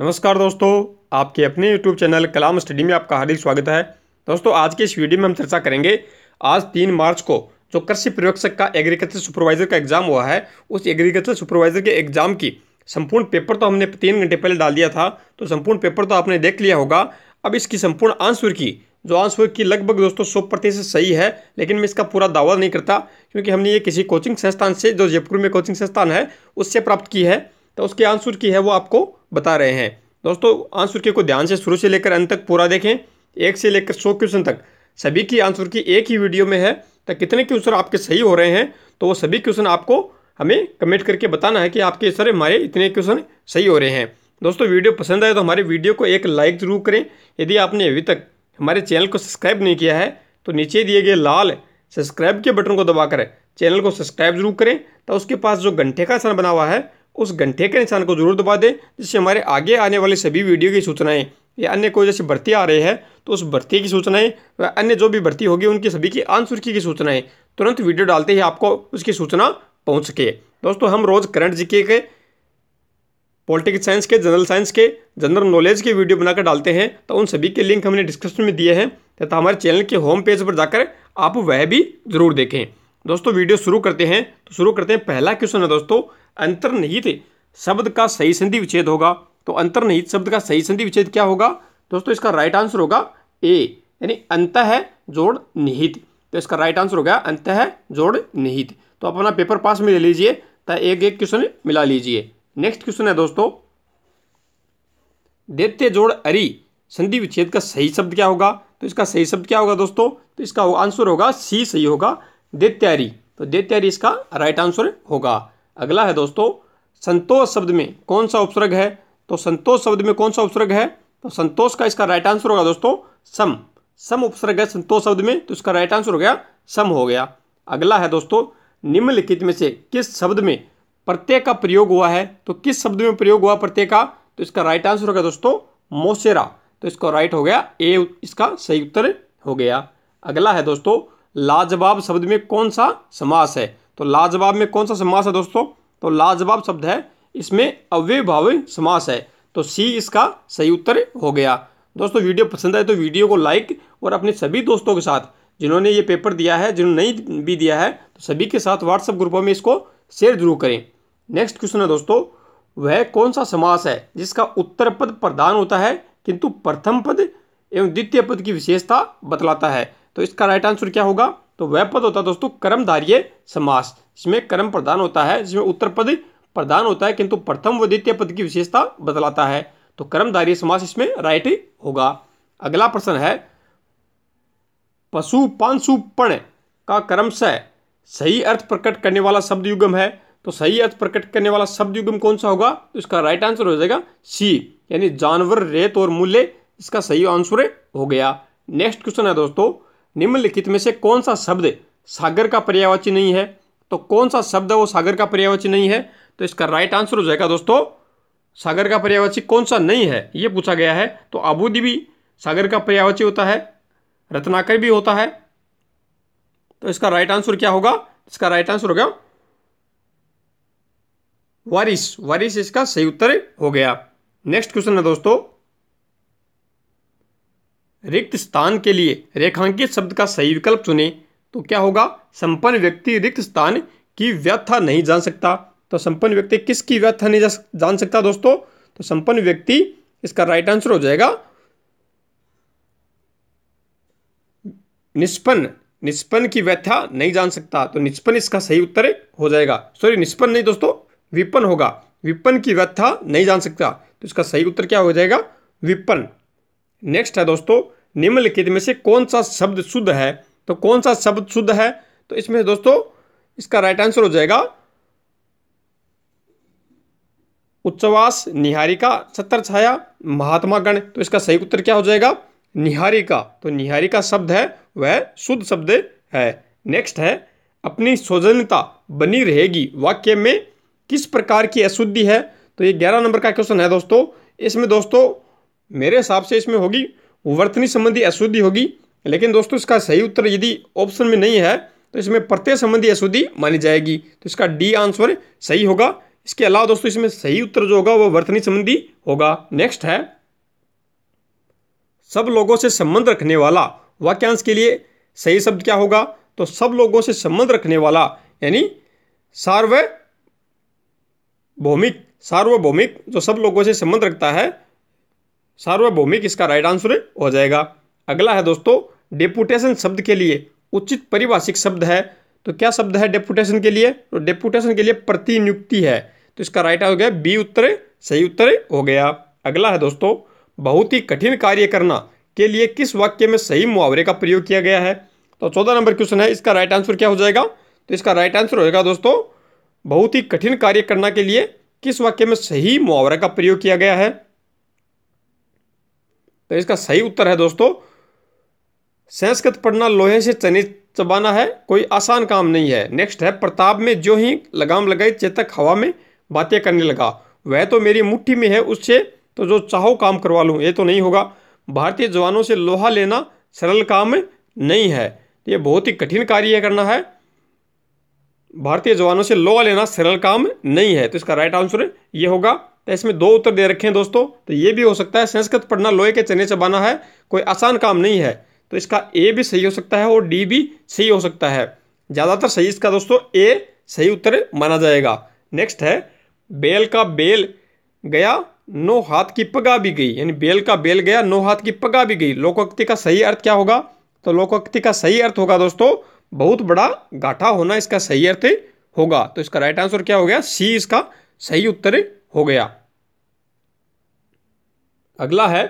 नमस्कार दोस्तों आपके अपने YouTube चैनल कलाम स्टडी में आपका हार्दिक स्वागत है दोस्तों आज के इस वीडियो में हम चर्चा करेंगे आज तीन मार्च को जो कृषि प्रवेक्षक का एग्रीकल्चर सुपरवाइजर का एग्जाम हुआ है उस एग्रीकल्चर सुपरवाइजर के एग्जाम की संपूर्ण पेपर तो हमने तीन घंटे पहले डाल दिया था तो संपूर्ण पेपर तो आपने देख लिया होगा अब इसकी संपूर्ण आंसर की जो आंसर की लगभग दोस्तों सौ प्रतिशत सही है लेकिन मैं इसका पूरा दावा नहीं करता क्योंकि हमने ये किसी कोचिंग संस्थान से जो जयपुर में कोचिंग संस्थान है उससे प्राप्त की है तो उसके आंसर की है वो आपको बता रहे हैं दोस्तों आंसर की को ध्यान से शुरू से लेकर अंत तक पूरा देखें एक से लेकर सौ क्वेश्चन तक सभी की आंसर की एक ही वीडियो में है तो कितने क्वेश्चन आपके सही हो रहे हैं तो वो सभी क्वेश्चन आपको हमें कमेंट करके बताना है कि आपके सर हमारे इतने क्वेश्चन सही हो रहे हैं दोस्तों वीडियो पसंद आए तो हमारे वीडियो को एक लाइक ज़रूर करें यदि आपने अभी तक हमारे चैनल को सब्सक्राइब नहीं किया है तो नीचे दिए गए लाल सब्सक्राइब के बटन को दबाकर चैनल को सब्सक्राइब जरूर करें तो उसके पास जो घंटे का सन बना हुआ है उस घंटे के निशान को जरूर दबा दें जिससे हमारे आगे आने वाले सभी वीडियो की सूचनाएं या अन्य कोई जैसे भर्ती आ रही है तो उस भर्ती की सूचनाएं व अन्य जो भी भर्ती होगी उनकी सभी की आंसुर्खी की सूचनाएं तुरंत वीडियो डालते ही आपको उसकी सूचना पहुँच सके दोस्तों हम रोज़ करंट जीके के पॉलिटिकल साइंस के जनरल साइंस के जनरल नॉलेज के वीडियो बनाकर डालते हैं तो उन सभी के लिंक हमने डिस्क्रिप्शन में दिए हैं तथा हमारे चैनल के होम पेज पर जाकर आप वह भी ज़रूर देखें दोस्तों वीडियो शुरू करते हैं तो शुरू करते हैं पहला क्वेश्चन है दोस्तों अंतर्निहित शब्द का सही संधि विच्छेद होगा तो अंतर्निहित शब्द का सही संधि विच्छेद क्या होगा दोस्तों इसका राइट आंसर होगा ए यानी अंत है जोड़ निहित तो इसका राइट आंसर हो गया अंत है जोड़ निहित तो अपना पेपर पास में ले लीजिए तो एक एक क्वेश्चन मिला लीजिए नेक्स्ट क्वेश्चन है दोस्तों दैत्य जोड़ अरि संधि विच्छेद का सही शब्द क्या होगा तो इसका सही शब्द क्या होगा दोस्तों तो इसका आंसर होगा सी सही होगा देत्यारी तो देत्यारी इसका राइट आंसर होगा अगला है दोस्तों संतोष शब्द में कौन सा उपसर्ग है तो संतोष शब्द में कौन सा उपसर्ग है तो संतोष का इसका राइट आंसर होगा दोस्तों सम सम उपसर्ग है संतोष शब्द में तो इसका राइट आंसर हो गया सम हो गया अगला है दोस्तों निम्नलिखित में से किस शब्द में प्रत्यय का प्रयोग हुआ है तो किस शब्द में प्रयोग हुआ प्रत्यय का तो इसका राइट आंसर होगा दोस्तों मोसेरा तो इसका राइट हो गया ए इसका सही उत्तर हो गया अगला है दोस्तों लाजवाब शब्द में कौन सा समास है तो लाजवाब में कौन सा समास है दोस्तों तो लाजवाब शब्द है इसमें अव्यभावी समास है तो सी इसका सही उत्तर हो गया दोस्तों वीडियो पसंद आए तो वीडियो को लाइक और अपने सभी दोस्तों के साथ जिन्होंने ये पेपर दिया है जिन्होंने नहीं भी दिया है तो सभी के साथ व्हाट्सएप ग्रुपों में इसको शेयर जरूर करें नेक्स्ट क्वेश्चन है दोस्तों वह कौन सा समास है जिसका उत्तर पद प्रधान होता है किंतु प्रथम पद एवं द्वितीय पद की विशेषता बतलाता है तो इसका राइट आंसर क्या होगा तो वह पद होता है दोस्तों कर्मधार्य समास इसमें कर्म प्रधान होता है जिसमें उत्तर पद प्रधान होता है किंतु प्रथम व द्वितीय पद की विशेषता बदलाता है तो कर्मधार्य समास इसमें राइट होगा अगला प्रश्न है पशु का कर्म से सही अर्थ प्रकट करने वाला शब्द युगम है तो सही अर्थ प्रकट करने वाला शब्द युगम कौन सा होगा तो इसका राइट आंसर हो जाएगा सी यानी जानवर रेत और मूल्य इसका सही आंसर हो गया नेक्स्ट क्वेश्चन है दोस्तों निम्नलिखित में से कौन सा शब्द सागर का पर्यायवाची नहीं है तो कौन सा शब्द वो सागर का पर्यायवाची नहीं है तो इसका राइट आंसर हो जाएगा दोस्तों सागर का पर्यायवाची कौन सा नहीं है ये पूछा गया है तो आबूदी भी सागर का पर्यायवाची होता है रत्नाकर भी होता है तो इसका राइट आंसर क्या होगा इसका राइट आंसर हो गया वारिस वारिस इसका सही उत्तर हो गया नेक्स्ट क्वेश्चन है दोस्तों रिक्त स्थान के लिए रेखांकित शब्द का सही विकल्प चुने तो क्या होगा संपन्न व्यक्ति रिक्त स्थान की व्यथा नहीं जान सकता तो संपन्न व्यक्ति किसकी व्यथा नहीं जान सकता दोस्तों तो संपन्न व्यक्ति इसका राइट आंसर हो जाएगा निष्पन्न निष्पन्न की व्यथा नहीं जान सकता तो निष्पन्न इसका सही उत्तर हो जाएगा सॉरी निष्पन्न नहीं दोस्तों विपन्न होगा विपन्न की व्यथा नहीं जान सकता तो इसका सही उत्तर क्या हो जाएगा विपन्न नेक्स्ट है दोस्तों निम्नलिखित में से कौन सा शब्द शुद्ध है तो कौन सा शब्द शुद्ध है तो इसमें दोस्तों इसका राइट आंसर हो जाएगा उच्चवास निहारिका छत्र छाया महात्मा गण तो इसका सही उत्तर क्या हो जाएगा निहारिका तो निहारिका शब्द है वह शुद्ध शब्द है नेक्स्ट है अपनी सौजन्यता बनी रहेगी वाक्य में किस प्रकार की अशुद्धि है तो ये ग्यारह नंबर का क्वेश्चन है दोस्तों इसमें दोस्तों मेरे हिसाब से इसमें होगी वर्तनी संबंधी अशुद्धि होगी लेकिन दोस्तों इसका सही उत्तर यदि ऑप्शन में नहीं है तो इसमें प्रत्यय संबंधी अशुद्धि मानी जाएगी तो इसका डी आंसर सही होगा इसके अलावा दोस्तों इसमें सही उत्तर जो होगा वह वर्तनी संबंधी होगा नेक्स्ट है सब लोगों से संबंध रखने वाला वाक्यांश के लिए सही शब्द क्या होगा तो सब लोगों से संबंध रखने वाला यानी सार्वभौमिक सार्वभौमिक जो सब लोगों से संबंध रखता है सार्वभौमिक इसका राइट आंसर हो जाएगा अगला है दोस्तों डेपुटेशन शब्द के लिए उचित परिभाषिक शब्द है तो क्या शब्द है डेपुटेशन के लिए तो डेपुटेशन के लिए प्रतिनियुक्ति है तो इसका राइट हो गया बी उत्तर सही उत्तर हो गया अगला है दोस्तों बहुत ही कठिन कार्य करना के लिए किस वाक्य में सही मुहावरे का प्रयोग किया गया है तो चौदह नंबर क्वेश्चन है इसका राइट आंसर क्या हो जाएगा तो इसका राइट आंसर होगा दोस्तों बहुत ही कठिन कार्य करना के लिए किस वाक्य में सही मुहावरा का प्रयोग किया गया है तो इसका सही उत्तर है दोस्तों संस्कृत पढ़ना लोहे से चने चबाना है कोई आसान काम नहीं है नेक्स्ट है प्रताप में जो ही लगाम लगाई चेतक हवा में बातें करने लगा वह तो मेरी मुट्ठी में है उससे तो जो चाहो काम करवा लूँ ये तो नहीं होगा भारतीय जवानों से लोहा लेना सरल काम नहीं है तो ये बहुत ही कठिन कार्य करना है भारतीय जवानों से लोहा लेना सरल काम नहीं है तो इसका राइट आंसर ये होगा तो इसमें दो उत्तर दे रखे हैं दोस्तों तो ये भी हो सकता है संस्कृत पढ़ना लोहे के चने चबाना है कोई आसान काम नहीं है तो इसका ए भी सही हो सकता है और डी भी सही हो सकता है ज़्यादातर सही इसका दोस्तों ए सही उत्तर माना जाएगा नेक्स्ट है बेल का बेल गया नो हाथ की पगा भी गई यानी बेल का बेल गया नो हाथ की पगा भी गई लोकोक्ति का सही अर्थ क्या होगा तो लोकोक्ति का सही अर्थ होगा दोस्तों बहुत बड़ा गाठा होना इसका सही अर्थ होगा तो इसका राइट आंसर क्या हो गया सी इसका सही उत्तर हो गया अगला है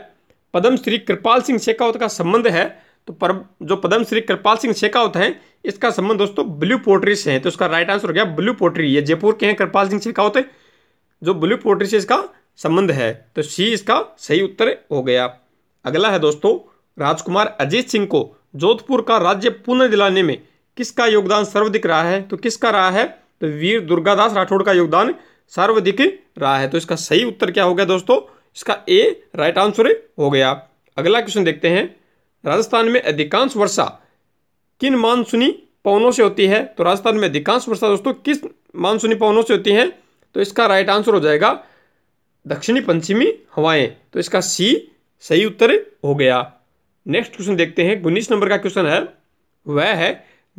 पद्म श्री कृपाल सिंह शेखावत का संबंध है तो पर जो पद्म श्री कृपाल सिंह शेखावत हैं इसका संबंध दोस्तों ब्लू पोट्री से है तो इसका राइट आंसर हो गया ब्लू पोट्री ये जयपुर के हैं कृपाल सिंह शेखावत है जो ब्लू पोट्री से इसका संबंध है तो सी इसका सही उत्तर हो गया अगला है दोस्तों राजकुमार अजीत सिंह को जोधपुर का राज्य पुनः दिलाने में किसका योगदान सर्वाधिक रहा है तो किसका रहा है तो वीर दुर्गादास राठौड़ का योगदान सर्व रहा है तो इसका सही उत्तर क्या हो गया दोस्तों इसका ए राइट आंसर हो गया अगला क्वेश्चन देखते हैं राजस्थान में अधिकांश वर्षा किन मानसूनी पवनों से होती है तो राजस्थान में अधिकांश वर्षा दोस्तों किस मानसूनी पवनों से होती है तो इसका राइट आंसर हो जाएगा दक्षिणी पश्चिमी हवाएं तो इसका सी सही उत्तर हो गया नेक्स्ट क्वेश्चन देखते हैं उन्नीस नंबर का क्वेश्चन है वह है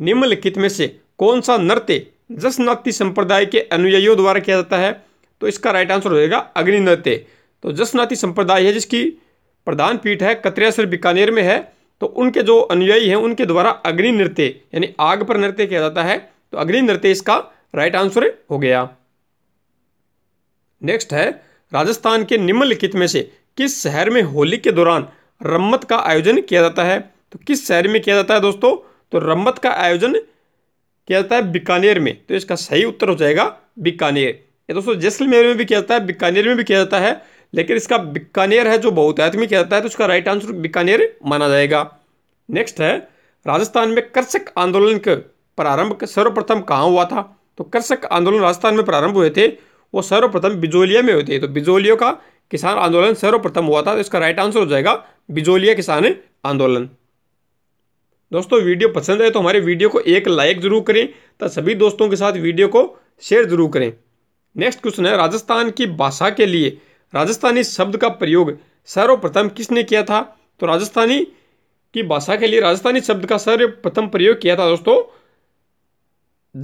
निम्नलिखित में से कौन सा नृत्य जस नक्ति संप्रदाय के अनुयायियों द्वारा किया जाता है तो इसका राइट आंसर हो जाएगा अग्नि नृत्य तो जस नक्ति संप्रदाय है जिसकी प्रधान पीठ है कत्रियासर बीकानेर में है तो उनके जो अनुयायी हैं उनके द्वारा अग्नि नृत्य यानी आग पर नृत्य किया जाता है तो अग्नि नृत्य इसका राइट आंसर हो गया नेक्स्ट है राजस्थान के निम्नलिखित में से किस शहर में होली के दौरान रम्मत का आयोजन किया जाता है तो किस शहर में किया जाता है दोस्तों तो रम्मत का आयोजन किया जाता है बीकानेर में तो इसका सही उत्तर हो जाएगा बीकानेर ये दोस्तों जैसलमेर में भी किया जाता है बीकानेर में भी किया जाता है लेकिन इसका बीकानेर है जो बहुत में किया जाता है तो उसका राइट आंसर बीकानेर माना जाएगा नेक्स्ट है राजस्थान में कृषक आंदोलन का प्रारंभ सर्वप्रथम कहाँ हुआ था तो कृषक आंदोलन राजस्थान में प्रारंभ हुए थे वो सर्वप्रथम बिजोलिया में हुए थे तो बिजोलियों का किसान आंदोलन सर्वप्रथम हुआ था तो इसका राइट आंसर हो जाएगा बिजोलिया किसान आंदोलन दोस्तों वीडियो पसंद आए तो हमारे वीडियो को एक लाइक ज़रूर करें तथा सभी दोस्तों के साथ वीडियो को शेयर ज़रूर करें नेक्स्ट क्वेश्चन है राजस्थान की भाषा के लिए राजस्थानी शब्द का प्रयोग सर्वप्रथम किसने किया था तो राजस्थानी की भाषा के लिए राजस्थानी शब्द का सर्वप्रथम प्रयोग किया था दोस्तों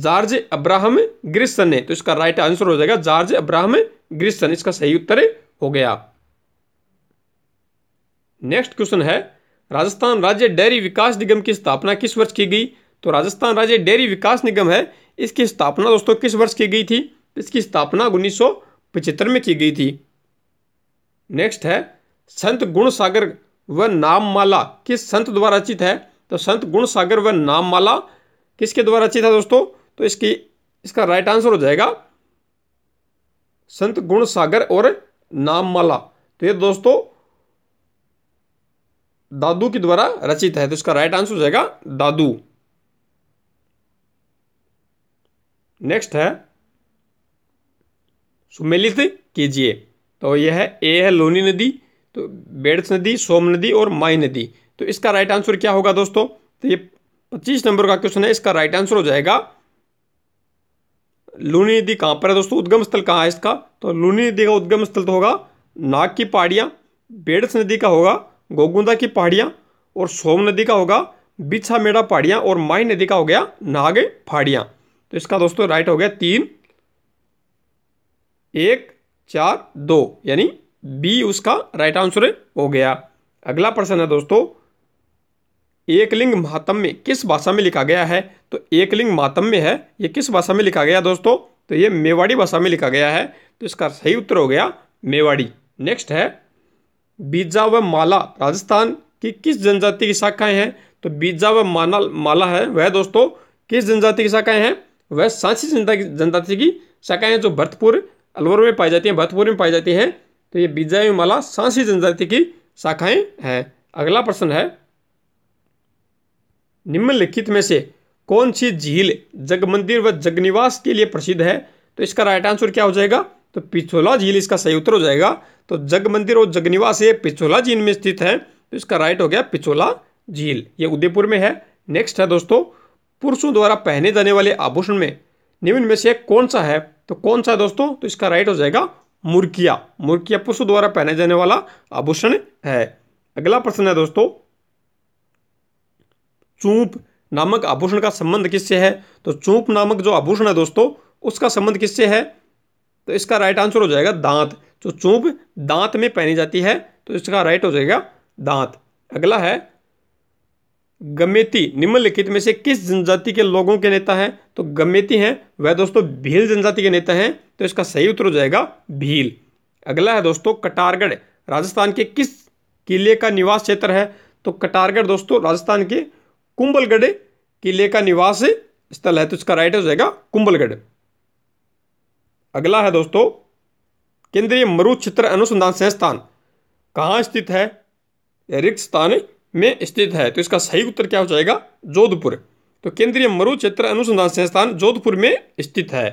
जॉर्ज अब्राहम ग्रिस्सन ने तो इसका राइट आंसर हो जाएगा जॉर्ज अब्राहम ग्रिस्सन इसका सही उत्तर हो गया नेक्स्ट क्वेश्चन है राजस्थान राज्य डेयरी विकास निगम की स्थापना किस वर्ष की गई तो राजस्थान राज्य डेयरी विकास निगम है इसकी स्थापना दोस्तों किस वर्ष की गई थी इसकी स्थापना उन्नीस में की गई थी नेक्स्ट है संत गुणसागर व नाममाला किस संत द्वारा रचित है तो संत गुणसागर व नाममाला किसके द्वारा रचित है दोस्तों तो इसकी इसका राइट आंसर हो जाएगा संत गुणसागर और नाममाला तो ये दोस्तों दादू के द्वारा रचित है तो इसका राइट आंसर हो जाएगा दादू नेक्स्ट है सुमेलित कीजिए तो यह है ए है लोनी नदी तो बेड़स नदी सोम नदी और माई नदी तो इसका राइट आंसर क्या होगा दोस्तों तो ये पच्चीस नंबर का क्वेश्चन है इसका राइट आंसर हो जाएगा लूनी नदी कहां पर है दोस्तों उद्गम स्थल कहां है इसका तो लूनी नदी का उद्गम स्थल तो होगा नाग की पहाड़ियां बेड़स नदी का होगा गोगुंदा की पहाड़ियाँ और सोम नदी का होगा बिछा मेड़ा पहाड़ियाँ और माई नदी का हो गया नाग पहाड़ियाँ तो इसका दोस्तों राइट हो गया तीन एक चार दो यानी बी उसका राइट आंसर हो गया अगला प्रश्न है दोस्तों एकलिंग महात्म में किस भाषा में लिखा गया है तो एकलिंग महात्म में है ये किस भाषा में लिखा गया दोस्तों तो ये मेवाड़ी भाषा में लिखा गया है तो इसका सही उत्तर हो गया मेवाड़ी नेक्स्ट है बीजा व माला राजस्थान की किस जनजाति की शाखाएं हैं तो बीजा व माना माला है वह दोस्तों किस जनजाति की शाखाएं हैं वह सांसी जनजाति की शाखाएं जो भरतपुर अलवर में पाई जाती हैं भरतपुर में पाई जाती हैं तो ये बीजा व माला सांसी जनजाति की शाखाएं हैं अगला प्रश्न है निम्नलिखित में से कौन सी झील जग मंदिर व जगनिवास के लिए प्रसिद्ध है तो इसका राइट आंसर क्या हो जाएगा तो पिछोला झील इसका सही उत्तर हो जाएगा तो जग मंदिर और जगनिवास ये पिछोला झील में स्थित है तो इसका राइट हो गया पिछोला झील ये उदयपुर में है नेक्स्ट है दोस्तों पुरुषों द्वारा पहने जाने वाले आभूषण में निम्न में से कौन सा है तो कौन सा है दोस्तों तो इसका राइट हो जाएगा मुर्किया मुर्किया पुरुषों द्वारा पहने जाने वाला आभूषण है अगला प्रश्न है दोस्तों चूप नामक आभूषण का संबंध किससे है तो चूप नामक जो आभूषण है दोस्तों उसका संबंध किससे है तो इसका राइट आंसर हो जाएगा दांत तो चूप दांत में पहनी जाती है तो इसका राइट हो जाएगा दांत अगला है गमेती निम्नलिखित में से किस जनजाति के लोगों के नेता हैं तो गमेती हैं वह दोस्तों भील जनजाति के नेता हैं तो इसका सही उत्तर हो जाएगा भील अगला है दोस्तों कटारगढ़ राजस्थान के किस किले का निवास क्षेत्र है तो कटारगढ़ दोस्तों राजस्थान के कुंभलगढ़ किले का निवास स्थल है तो इसका राइट हो जाएगा कुंभलगढ़ अगला है दोस्तों केंद्रीय मरुक्षेत्र अनुसंधान संस्थान कहाँ स्थित है रिक्स्थान में स्थित है तो इसका सही उत्तर क्या हो जाएगा जोधपुर तो केंद्रीय मरुक्षेत्र अनुसंधान संस्थान जोधपुर में स्थित है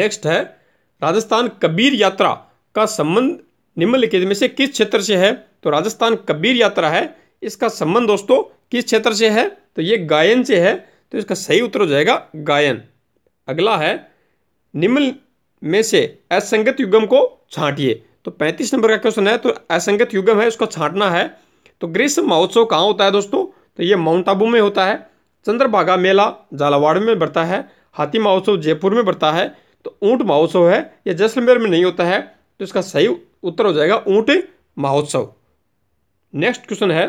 नेक्स्ट है राजस्थान कबीर यात्रा का संबंध निम्नलिखित में से किस क्षेत्र से है तो राजस्थान कबीर यात्रा है इसका संबंध दोस्तों किस क्षेत्र से है तो ये गायन से है तो इसका सही उत्तर हो जाएगा गायन अगला है निम्न में से असंगत युगम को छांटिए तो पैंतीस नंबर का क्वेश्चन है तो असंगत युगम है उसको छांटना है तो ग्रीष्म महोत्सव कहाँ होता है दोस्तों तो ये माउंट आबू में होता है चंद्रभागा मेला झालावाड़ में बढ़ता है हाथी महोत्सव जयपुर में बढ़ता है तो ऊँट महोत्सव है यह जैसलमेर में नहीं होता है तो इसका सही उत्तर हो जाएगा ऊँट महोत्सव नेक्स्ट क्वेश्चन है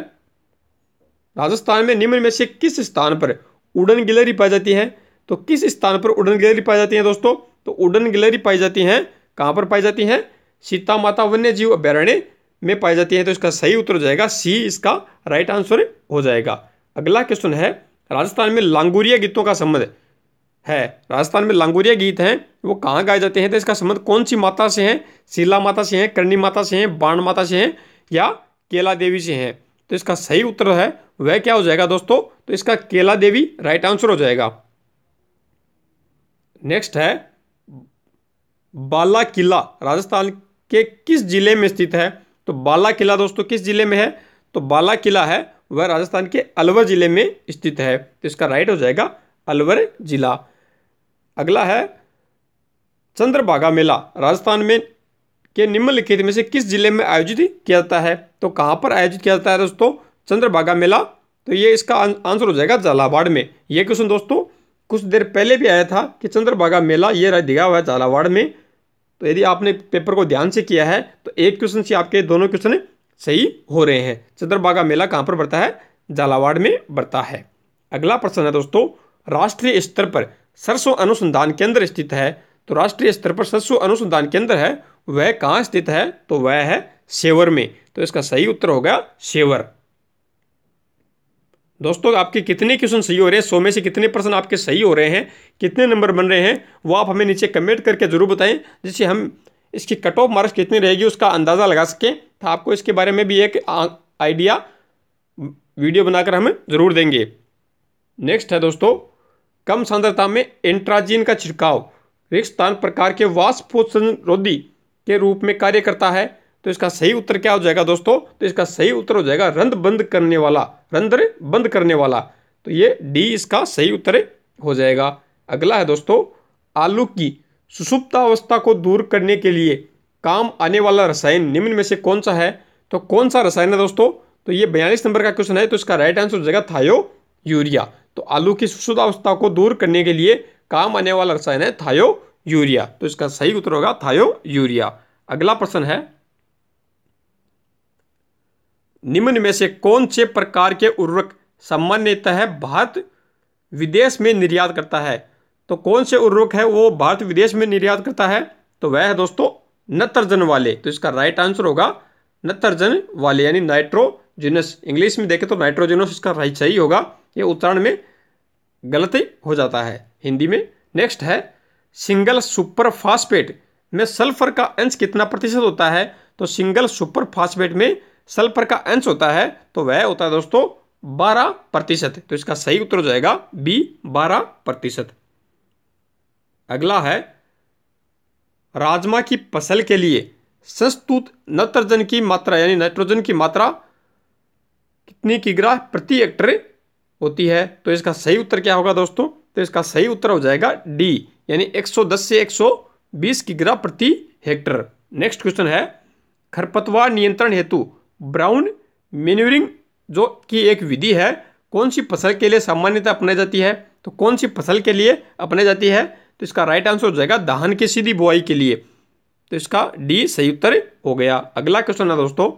राजस्थान में निम्न में से किस स्थान पर उड़न गिलहरी पाई जाती है तो किस स्थान पर उड़न गिलहरी पाई जाती है दोस्तों तो उडन गिलहरी पाई जाती हैं कहाँ पर पाई जाती हैं सीता माता वन्य जीव अभ्यारण्य में पाई जाती है तो इसका सही उत्तर हो जाएगा सी इसका राइट आंसर हो जाएगा अगला क्वेश्चन है राजस्थान में लांगुरिया गीतों का संबंध है राजस्थान में लांगुरिया गीत हैं वो कहाँ गाए जाते हैं तो इसका संबंध कौन सी माता से है शीला माता से है करणी माता से है बाण माता से है या केला देवी से है तो इसका सही उत्तर है वह क्या हो जाएगा दोस्तों तो इसका केला देवी राइट आंसर हो जाएगा नेक्स्ट है बाला किला राजस्थान के किस जिले में स्थित है तो बाला किला दोस्तों किस जिले में है तो बाला किला है वह राजस्थान के अलवर जिले में स्थित है तो इसका राइट हो जाएगा अलवर जिला अगला है चंद्रभागा मेला राजस्थान में के निम्नलिखित में से किस जिले में आयोजित किया जाता है तो कहां पर आयोजित किया जाता है दोस्तों चंद्रभागा मेला तो ये इसका आंसर हो जाएगा झालावाड़ में ये क्वेश्चन दोस्तों कुछ देर पहले भी आया था कि चंद्रभागा मेला ये दिखा हुआ है झालावाड़ में तो यदि आपने पेपर को ध्यान से किया है तो एक क्वेश्चन से आपके दोनों क्वेश्चन सही हो रहे हैं चंद्रभागा मेला कहाँ पर बढ़ता है झालावाड़ में बढ़ता है अगला प्रश्न है दोस्तों राष्ट्रीय स्तर पर सरसों अनुसंधान केंद्र स्थित है तो राष्ट्रीय स्तर पर सरसों अनुसंधान केंद्र है वह कहाँ स्थित है तो वह है सेवर में तो इसका सही उत्तर होगा सेवर दोस्तों आपके कितने क्वेश्चन सही हो रहे हैं सौ में से कितने परसेंट आपके सही हो रहे हैं कितने नंबर बन रहे हैं वो आप हमें नीचे कमेंट करके ज़रूर बताएं जिससे हम इसकी कट ऑफ मार्क्स कितनी रहेगी उसका अंदाज़ा लगा सकें तो आपको इसके बारे में भी एक आइडिया वीडियो बनाकर हम ज़रूर देंगे नेक्स्ट है दोस्तों कम सांद्रता में एंट्राजीन का छिड़काव रिक्स प्रकार के वाष्पोत्सर्जन रोधी के रूप में कार्य करता है तो इसका सही उत्तर क्या हो जाएगा दोस्तों तो इसका सही उत्तर हो जाएगा रंध बंद करने वाला रंध्र बंद करने वाला तो ये डी इसका सही उत्तर हो जाएगा अगला है दोस्तों आलू की सुसुप्ता अवस्था को दूर करने के लिए काम आने वाला रसायन निम्न में से कौन सा है तो कौन सा रसायन है दोस्तों तो ये बयालीस नंबर का क्वेश्चन है तो इसका राइट आंसर हो जाएगा थायो यूरिया तो आलू की सुसुप्त अवस्था को दूर करने के लिए काम आने वाला रसायन है थायो यूरिया तो इसका सही उत्तर होगा थायो यूरिया अगला प्रश्न है निम्न में से कौन से प्रकार के उर्वरक सामान्यतः भारत विदेश में निर्यात करता है तो कौन से उर्वरक है वो भारत विदेश में निर्यात करता है तो वह है दोस्तों नत्रजन वाले तो इसका राइट आंसर होगा नत्रजन वाले यानी नाइट्रोजिनस इंग्लिश में देखें तो नाइट्रोजिनस इसका राइट सही होगा ये उत्तरायण में गलत हो जाता है हिंदी में नेक्स्ट है सिंगल सुपर फास्फेट में सल्फर का अंश कितना प्रतिशत होता है तो सिंगल सुपर फास्फेट में सल्फर का अंश होता है तो वह होता है दोस्तों बारह प्रतिशत तो इसका सही उत्तर हो जाएगा बी बारह प्रतिशत अगला है राजमा की फसल के लिए संस्तुत नत्रजन की मात्रा यानी नाइट्रोजन की मात्रा कितनी किग्रा प्रति हेक्टर होती है तो इसका सही उत्तर क्या होगा दोस्तों तो इसका सही उत्तर हो जाएगा डी यानी 110 से 120 किग्रा प्रति हेक्टर नेक्स्ट क्वेश्चन है खरपतवार नियंत्रण हेतु ब्राउन मेन्यूरिंग जो कि एक विधि है कौन सी फसल के लिए सामान्यता अपनाई जाती है तो कौन सी फसल के लिए अपनाई जाती है तो इसका राइट आंसर हो जाएगा धान की सीधी बुआई के लिए तो इसका डी सही उत्तर हो गया अगला क्वेश्चन है दोस्तों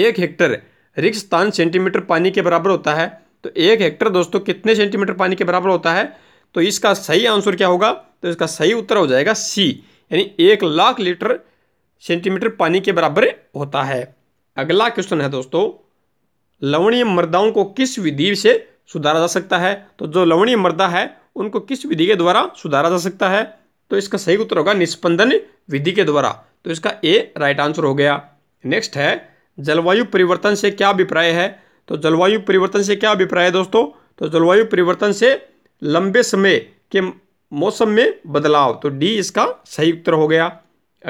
एक हेक्टर रिक्स स्थान सेंटीमीटर पानी के बराबर होता है तो एक हेक्टर दोस्तों कितने सेंटीमीटर पानी के बराबर होता है तो इसका सही आंसर क्या होगा तो इसका सही उत्तर हो जाएगा सी यानी एक लाख लीटर सेंटीमीटर पानी के बराबर होता है अगला क्वेश्चन है दोस्तों लवणीय मृदाओं को किस विधि से सुधारा जा सकता है तो जो लवणीय मृदा है उनको किस विधि के द्वारा सुधारा जा सकता है तो इसका सही उत्तर होगा निष्पंदन विधि के द्वारा तो इसका ए राइट आंसर हो गया नेक्स्ट है जलवायु परिवर्तन से क्या अभिप्राय है तो जलवायु परिवर्तन से क्या अभिप्राय है दोस्तों तो जलवायु परिवर्तन से लंबे समय के मौसम में बदलाव तो डी इसका सही उत्तर हो गया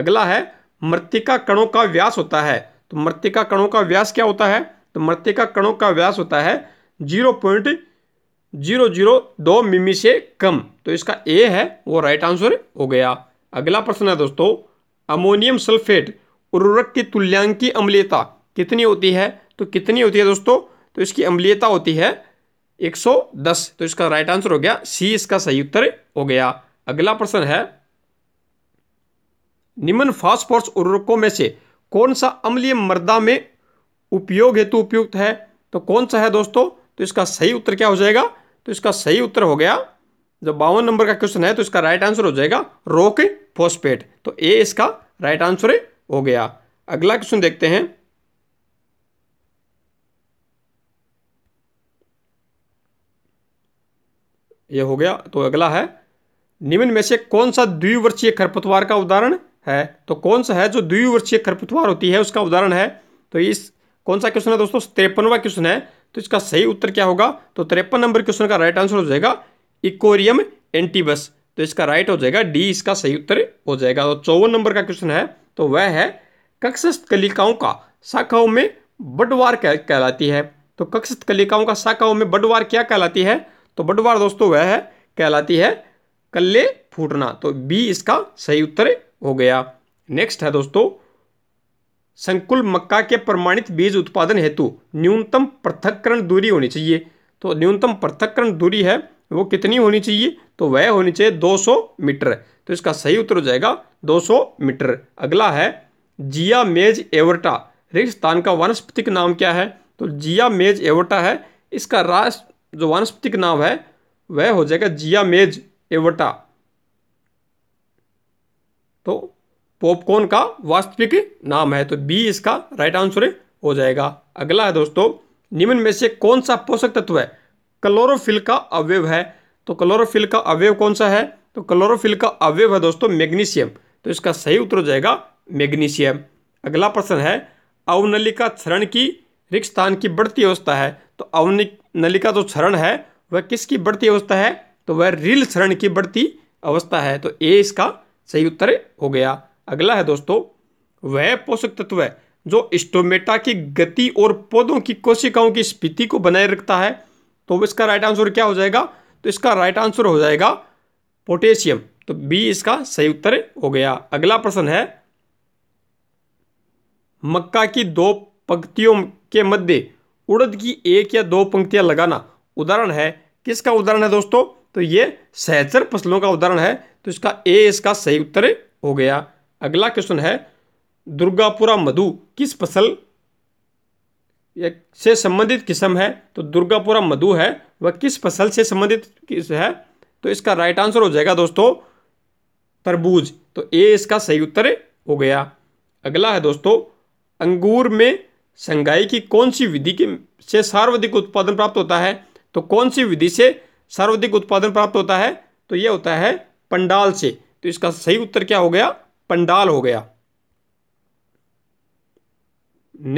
अगला है मृतिका कणों का व्यास होता है तो मृतिका कणों का व्यास क्या होता है तो मृतिका कणों का व्यास होता है जीरो पॉइंट जीरो जीरो दो मिमी से कम तो इसका ए है वो राइट आंसर हो गया अगला प्रश्न है दोस्तों अमोनियम सल्फेट उर्वरक की तुल्यांकी अम्लीयता कितनी होती है तो कितनी होती है दोस्तों तो इसकी अम्लीयता होती है 110 तो इसका राइट आंसर हो गया सी इसका सही उत्तर हो गया अगला प्रश्न है निम्न फास्फोरस उर्वरकों में से कौन सा अम्लीय मृदा में उपयोग हेतु उपयुक्त है तो कौन सा है दोस्तों तो इसका सही उत्तर क्या हो जाएगा तो इसका सही उत्तर हो गया जब बावन नंबर का क्वेश्चन है तो इसका राइट आंसर हो जाएगा रोक फोस्पेट तो ए इसका राइट आंसर हो गया अगला क्वेश्चन देखते हैं यह हो गया तो अगला है निम्न में से कौन सा द्विवर्षीय खरपतवार का उदाहरण है तो कौन सा है जो द्विवर्षीय खरपतवार होती है उसका उदाहरण है तो इस कौन सा क्वेश्चन है दोस्तों तिरपनवा क्वेश्चन है तो इसका सही उत्तर क्या होगा तो तिरपन नंबर क्वेश्चन का राइट आंसर हो जाएगा इकोरियम एंटीबस तो इसका राइट हो जाएगा डी इसका सही उत्तर हो जाएगा तो चौवन नंबर का क्वेश्चन है तो वह है कक्षस्थ कलिकाओं का शाखाओं में बडवार कहलाती है तो कक्षस्थ कलिकाओं का शाखाओं में बडवार क्या कहलाती है तो बडवार दोस्तों वह है कहलाती है कल्ले फूटना तो बी इसका सही उत्तर हो गया नेक्स्ट है दोस्तों संकुल मक्का के प्रमाणित बीज उत्पादन हेतु न्यूनतम पृथककरण दूरी होनी चाहिए तो न्यूनतम पृथककरण दूरी है वो कितनी होनी चाहिए तो वह होनी चाहिए 200 मीटर तो इसका सही उत्तर हो जाएगा 200 मीटर अगला है जिया मेज एवर्टा रेगिस्तान का वनस्पतिक नाम क्या है तो जिया मेज एवर्टा है इसका राष्ट्र जो वनस्पतिक नाम है वह हो जाएगा जिया मेज एवर्टा तो पॉपकॉर्न का वास्तविक नाम है तो बी इसका राइट आंसर हो जाएगा अगला है दोस्तों निम्न में से कौन सा पोषक तत्व है क्लोरोफिल का अवयव है तो क्लोरोफिल का अवयव कौन सा है तो क्लोरोफिल का अवयव है दोस्तों मैग्नीशियम तो इसका सही उत्तर हो जाएगा मैग्नीशियम अगला प्रश्न है अवनलिका क्षरण की रिक्त स्थान की बढ़ती अवस्था है तो अवनलिका जो क्षरण है वह किसकी बढ़ती अवस्था है तो वह रील क्षरण की बढ़ती अवस्था है तो ए इसका सही उत्तर हो गया अगला है दोस्तों वह पोषक तत्व है जो स्टोमेटा की गति और पौधों की कोशिकाओं की स्पीति को बनाए रखता है तो इसका राइट आंसर क्या हो जाएगा तो इसका राइट आंसर हो जाएगा पोटेशियम तो बी इसका सही उत्तर हो गया अगला प्रश्न है मक्का की दो पंक्तियों के मध्य उड़द की एक या दो पंक्तियां लगाना उदाहरण है किसका उदाहरण है दोस्तों तो ये सहचर फसलों का उदाहरण है तो इसका ए इसका सही उत्तर हो गया अगला क्वेश्चन है दुर्गापुरा मधु किस फसल से संबंधित किस्म है तो दुर्गापुरा मधु है वह किस फसल से संबंधित किस है तो इसका राइट आंसर हो जाएगा दोस्तों तरबूज तो ए इसका सही उत्तर हो गया अगला है दोस्तों अंगूर में संगाई की कौन सी विधि के से सर्वाधिक उत्पादन प्राप्त होता है तो कौन सी विधि से सर्वाधिक उत्पादन प्राप्त होता है तो यह होता है पंडाल से तो इसका सही उत्तर क्या हो गया पंडाल हो गया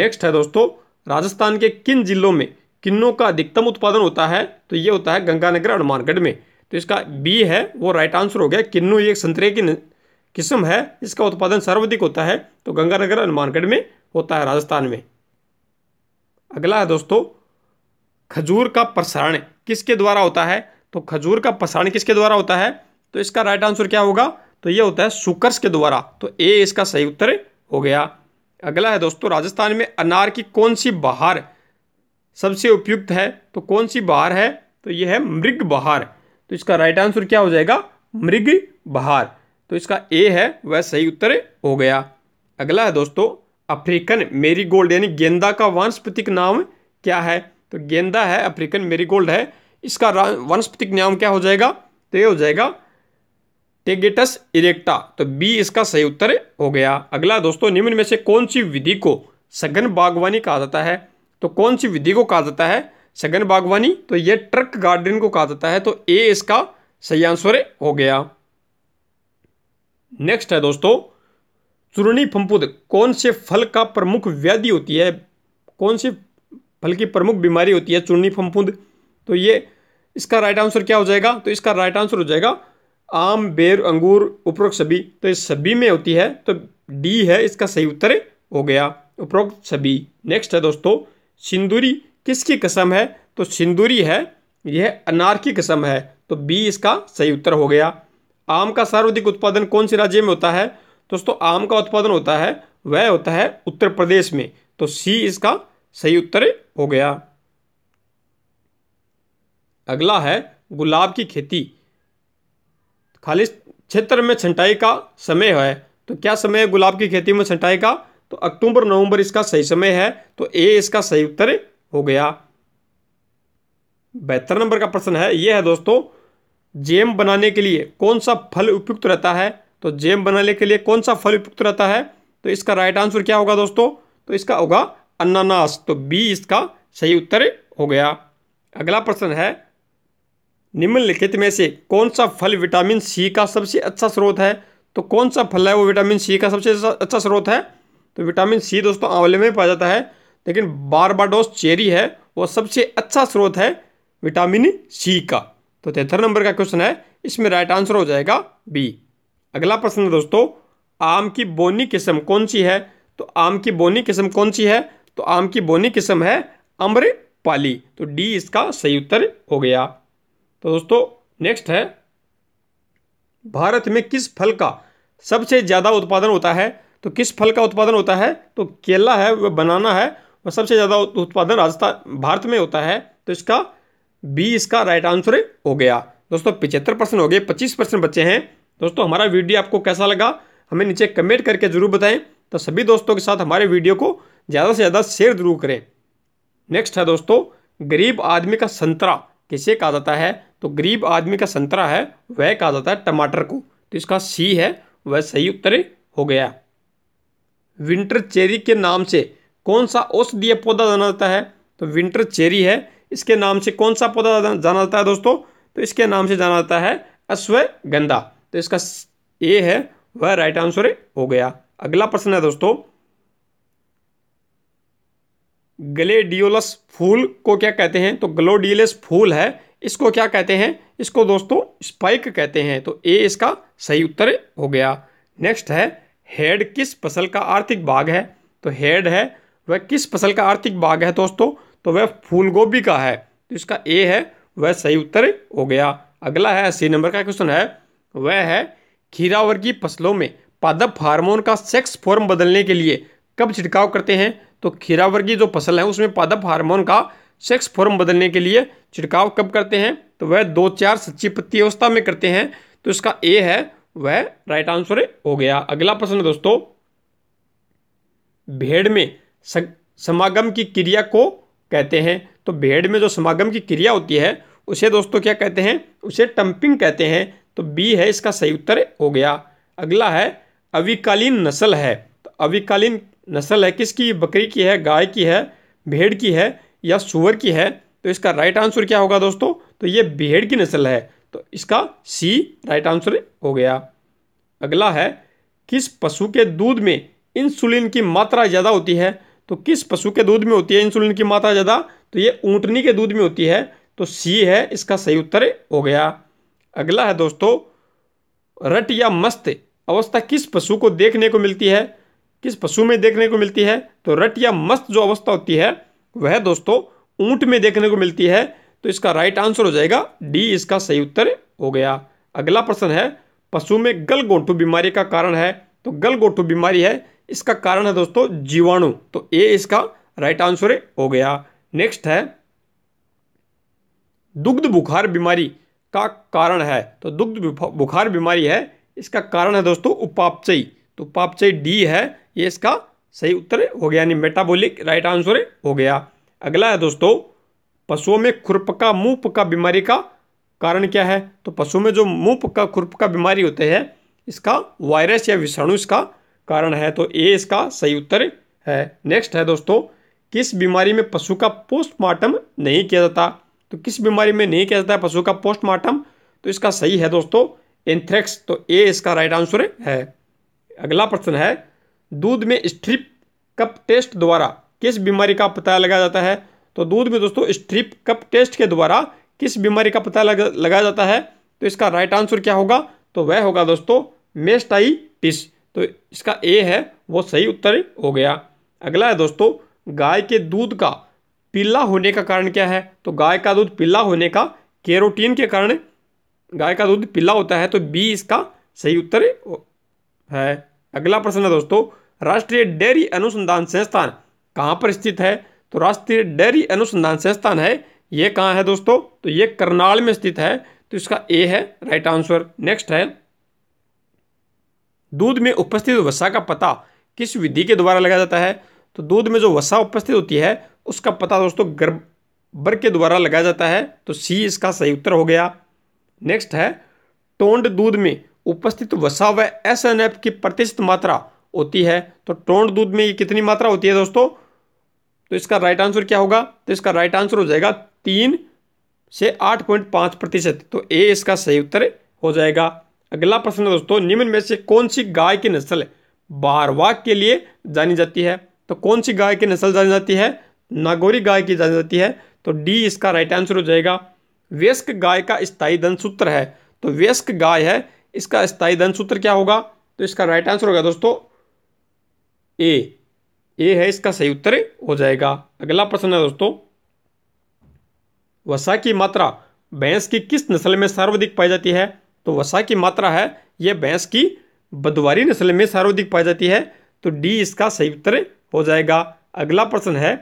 नेक्स्ट है दोस्तों राजस्थान के किन जिलों में किन्नों का अधिकतम उत्पादन होता है तो यह होता है गंगानगर हनुमानगढ़ में तो इसका बी है वो राइट आंसर हो गया किन्नू एक संतरे की किस्म है इसका उत्पादन सर्वाधिक होता है तो गंगानगर हनुमानगढ़ में होता है राजस्थान में अगला है दोस्तों खजूर का प्रसारण किसके द्वारा होता है तो खजूर का प्रसारण किसके द्वारा होता है तो इसका राइट आंसर क्या होगा तो ये होता है सुकर्स के द्वारा तो ए इसका सही उत्तर हो गया अगला है दोस्तों राजस्थान में अनार की कौन सी बहार सबसे उपयुक्त है तो कौन सी बहार है तो यह है मृग बहार तो इसका राइट आंसर क्या हो जाएगा मृग बहार तो इसका ए है वह सही उत्तर हो गया अगला है दोस्तों अफ्रीकन मेरी गोल्ड यानी गेंदा का वनस्पतिक नाम क्या है तो गेंदा है अफ्रीकन मेरी गोल्ड है इसका वनस्पतिक नाम क्या हो जाएगा तो ये हो जाएगा टेगेटस इरेक्टा तो बी इसका सही उत्तर हो गया अगला दोस्तों निम्न में से कौन सी विधि को सघन बागवानी कहा जाता है तो कौन सी विधि को कहा जाता है सघन बागवानी तो ये ट्रक गार्डन को कहा जाता है तो ए इसका सही आंसर हो गया नेक्स्ट है दोस्तों चूर्णी फंफूद कौन से फल का प्रमुख व्याधि होती है कौन से फल की प्रमुख बीमारी होती है चूर्णी फंफूद तो ये इसका राइट आंसर क्या हो जाएगा तो इसका राइट आंसर हो जाएगा आम बेर अंगूर उपरोक्त सभी तो इस सभी में होती है तो डी है इसका सही उत्तर हो गया उपरोक्त सभी नेक्स्ट है दोस्तों सिंदूरी किसकी कसम है तो सिंदूरी है यह अनार की कसम है तो बी इसका सही उत्तर हो गया आम का सर्वाधिक उत्पादन कौन से राज्य में होता है दोस्तों आम का उत्पादन होता है वह होता है उत्तर प्रदेश में तो सी इसका सही उत्तर हो गया अगला है गुलाब की खेती खाली क्षेत्र में छंटाई का समय है तो क्या समय है गुलाब की खेती में छंटाई का तो अक्टूबर नवंबर इसका सही समय है तो ए इसका सही उत्तर हो गया बेहतर नंबर का प्रश्न है यह है दोस्तों जेम बनाने के लिए कौन सा फल उपयुक्त रहता है तो जेम बनाने के लिए कौन सा फल उपयुक्त रहता है तो इसका राइट आंसर क्या होगा दोस्तों तो इसका होगा अनानास तो बी इसका सही उत्तर हो गया अगला प्रश्न है निम्नलिखित में से कौन सा फल विटामिन सी का सबसे अच्छा स्रोत है तो कौन सा फल है वो विटामिन सी का सबसे अच्छा स्रोत है तो विटामिन सी दोस्तों आंवले में पाया जाता है लेकिन बारबाडोस चेरी है वो सबसे अच्छा स्रोत है विटामिन सी का तो तिहत्तर नंबर का क्वेश्चन है इसमें राइट आंसर हो जाएगा बी अगला प्रश्न है दोस्तों आम की बोनी किस्म कौन सी है तो आम की बोनी किस्म कौन सी है तो आम की बोनी किस्म है अम्रपाली तो डी इसका सही उत्तर हो गया तो दोस्तों नेक्स्ट है भारत में किस फल का सबसे ज़्यादा उत्पादन होता है तो किस फल का उत्पादन होता है तो केला है वह बनाना है वह सबसे ज़्यादा उत्पादन राजस्थान भारत में होता है तो इसका बी इसका राइट आंसर हो गया दोस्तों पिचहत्तर परसेंट हो गए पच्चीस परसेंट बच्चे हैं दोस्तों हमारा वीडियो आपको कैसा लगा हमें नीचे कमेंट करके ज़रूर बताएं तो सभी दोस्तों के साथ हमारे वीडियो को ज़्यादा से ज़्यादा शेयर जरूर करें नेक्स्ट है दोस्तों गरीब आदमी का संतरा किसे कहा जाता है तो गरीब आदमी का संतरा है वह कहा जाता है टमाटर को तो इसका सी है वह सही उत्तर हो गया विंटर चेरी के नाम से कौन सा औषधीय पौधा जाना जाता है तो विंटर चेरी है इसके नाम से कौन सा पौधा जाना जाता है दोस्तों तो इसके नाम से जाना जाता है अश्वगंधा तो इसका ए है वह राइट आंसर हो गया अगला प्रश्न है दोस्तों ग्लेडियोलस फूल को क्या कहते हैं तो ग्लोडियोलस फूल है इसको क्या कहते हैं इसको दोस्तों स्पाइक कहते हैं तो ए इसका सही उत्तर हो गया नेक्स्ट है हेड किस फसल का आर्थिक भाग है तो हेड है वह किस फसल का आर्थिक भाग है दोस्तों तो वह फूल गोभी का है तो इसका ए है वह सही उत्तर हो गया अगला है अस्सी नंबर का क्वेश्चन है वह है खीरावर की फसलों में पादप हार्मोन का सेक्स फॉर्म बदलने के लिए कब छिड़काव करते हैं तो खीरावर की जो फसल है उसमें पादप हार्मोन का सेक्स फॉर्म बदलने के लिए छिड़काव कब करते हैं तो वह दो चार सच्ची पत्ती अवस्था में करते हैं तो इसका ए है वह राइट आंसर हो गया अगला प्रश्न दोस्तों भेड़ में समागम की क्रिया को कहते हैं तो भेड़ में जो समागम की क्रिया होती है उसे दोस्तों क्या कहते हैं उसे टम्पिंग कहते हैं तो बी है इसका सही उत्तर हो गया अगला है अविकालीन नस्ल है तो अविकालीन नस्ल है किसकी बकरी की है गाय की है भेड़ की है या सुअर की है तो इसका राइट आंसर क्या होगा दोस्तों तो ये भेड़ की नस्ल है तो इसका सी राइट आंसर हो गया अगला है किस पशु के दूध में इंसुलिन की मात्रा ज़्यादा होती है तो किस पशु के दूध में होती है इंसुलिन की मात्रा ज़्यादा तो ये ऊँटनी के दूध में होती है तो सी है इसका सही उत्तर हो गया अगला है दोस्तों रट या मस्त अवस्था किस पशु को देखने को मिलती है किस पशु में देखने को मिलती है तो रट या मस्त जो अवस्था होती है वह दोस्तों ऊंट में देखने को मिलती है तो इसका राइट आंसर हो जाएगा डी इसका सही उत्तर हो गया अगला प्रश्न है पशु में गलगोटू बीमारी का कारण है तो गलगोटू बीमारी है इसका कारण है दोस्तों जीवाणु तो ए इसका राइट आंसर हो गया नेक्स्ट है दुग्ध बुखार बीमारी का कारण है तो दुग्ध बुखार बीमारी है इसका कारण है दोस्तों उपापचयी तो उपापचयी डी है ये इसका सही उत्तर है हो गया यानी मेटाबॉलिक राइट आंसर है हो गया अगला है दोस्तों पशुओं में खुरपका मुंह पका बीमारी का कारण क्या है तो पशु में जो मुंह पका खुरपका बीमारी होते हैं इसका वायरस या विषाणु इसका कारण है तो ए इसका सही उत्तर है नेक्स्ट है दोस्तों किस बीमारी में पशु का पोस्टमार्टम नहीं किया जाता तो किस बीमारी में नहीं किया जाता पशु का पोस्टमार्टम तो इसका सही है दोस्तों एंथ्रेक्स तो ए इसका राइट आंसर है अगला प्रश्न है दूध में स्ट्रिप कप टेस्ट द्वारा किस बीमारी का पता लगाया जाता है तो दूध में दोस्तों स्ट्रिप कप टेस्ट के द्वारा किस बीमारी का पता लगाया जाता है तो इसका राइट आंसर क्या होगा तो वह होगा दोस्तों मेस्टाइटिस तो इसका ए है वो सही उत्तर हो गया अगला है दोस्तों गाय के दूध का पीला होने का कारण क्या है तो गाय का दूध पीला होने का केरोटीन के कारण गाय का दूध पीला होता है तो बी इसका सही उत्तर है अगला प्रश्न है दोस्तों राष्ट्रीय डेयरी अनुसंधान संस्थान कहाँ पर स्थित है तो राष्ट्रीय डेयरी अनुसंधान संस्थान है ये कहाँ है दोस्तों तो ये करनाल में स्थित है तो इसका ए है राइट आंसर नेक्स्ट है दूध में उपस्थित वसा का पता किस विधि के द्वारा लगाया जाता है तो दूध में जो वसा उपस्थित होती है उसका पता दोस्तों गर्भर के द्वारा लगाया जाता है तो सी इसका सही उत्तर हो गया नेक्स्ट है टोंड दूध में उपस्थित वसा व एस एन एफ की प्रतिशत मात्रा होती है तो टोंड दूध में ये कितनी मात्रा होती है दोस्तों तो इसका राइट आंसर क्या होगा तो इसका राइट आंसर हो जाएगा तीन से आठ पॉइंट पाँच प्रतिशत तो ए इसका सही उत्तर हो जाएगा अगला प्रश्न दोस्तों निम्न में से कौन सी गाय की नस्ल बारवा के लिए जानी जाती है तो कौन सी गाय की नस्ल जानी जाती है नागौरी गाय की जानी जाती है तो डी इसका राइट आंसर हो जाएगा व्यस्क गाय का स्थायी धन सूत्र है तो व्यस्क गाय है इसका स्थायी धन सूत्र क्या होगा तो इसका राइट आंसर होगा दोस्तों ए ए है इसका सही उत्तर हो जाएगा अगला प्रश्न है दोस्तों वसा की मात्रा भैंस की किस नस्ल में सर्वाधिक पाई जाती है तो वसा की मात्रा है यह भैंस की बदवारी नस्ल में सर्वाधिक पाई जाती है तो डी इसका सही उत्तर हो जाएगा अगला प्रश्न है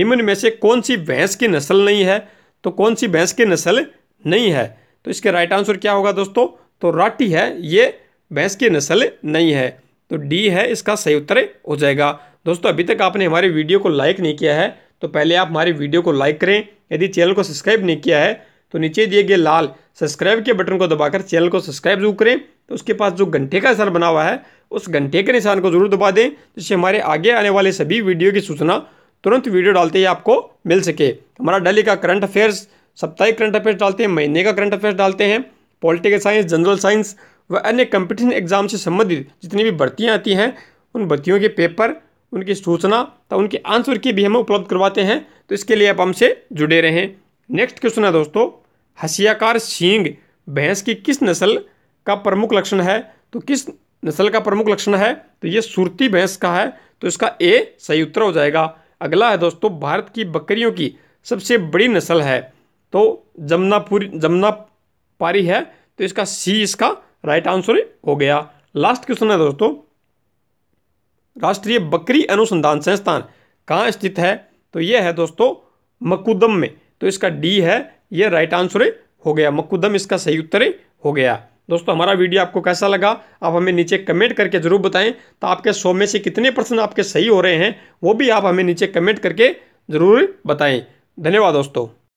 निम्न में से कौन सी भैंस की नस्ल नहीं है तो कौन सी भैंस की नस्ल नहीं है तो इसके राइट आंसर क्या होगा दोस्तों तो राठी है ये भैंस की नस्ल नहीं है तो डी है इसका सही उत्तर हो जाएगा दोस्तों अभी तक आपने हमारे वीडियो को लाइक नहीं किया है तो पहले आप हमारे वीडियो को लाइक करें यदि चैनल को सब्सक्राइब नहीं किया है तो नीचे दिए गए लाल सब्सक्राइब के बटन को दबाकर चैनल को सब्सक्राइब जरूर करें तो उसके पास जो घंटे का निशान बना हुआ है उस घंटे के निशान को जरूर दबा दें जिससे हमारे आगे आने वाले सभी वीडियो की सूचना तुरंत वीडियो डालते ही आपको मिल सके हमारा डेली का करंट अफेयर्स साप्ताहिक करंट अफेयर्स डालते हैं महीने का करंट अफेयर्स डालते हैं पॉलिटिकल साइंस जनरल साइंस व अन्य कंपटीशन एग्जाम से संबंधित जितनी भी भर्तियाँ आती हैं उन भर्तियों के पेपर उनकी सूचना तथा उनके आंसर की भी हम उपलब्ध करवाते हैं तो इसके लिए आप हमसे जुड़े रहें नेक्स्ट क्वेश्चन है दोस्तों हसियाकार सींग भैंस की किस नस्ल का प्रमुख लक्षण है तो किस नस्ल का प्रमुख लक्षण है तो ये सुरती भैंस का है तो इसका ए सही उत्तर हो जाएगा अगला है दोस्तों भारत की बकरियों की सबसे बड़ी नस्ल है तो जमुनापुरी जमुना पारी है तो इसका सी इसका राइट आंसर हो गया लास्ट क्वेश्चन है दोस्तों राष्ट्रीय बकरी अनुसंधान संस्थान कहाँ स्थित है तो यह है दोस्तों मकुदम में तो इसका डी है यह राइट आंसर हो गया मकुदम इसका सही उत्तर हो गया दोस्तों हमारा वीडियो आपको कैसा लगा आप हमें नीचे कमेंट करके ज़रूर बताएं तो आपके सौ में से कितने परसेंट आपके सही हो रहे हैं वो भी आप हमें नीचे कमेंट करके ज़रूर बताएं धन्यवाद दोस्तों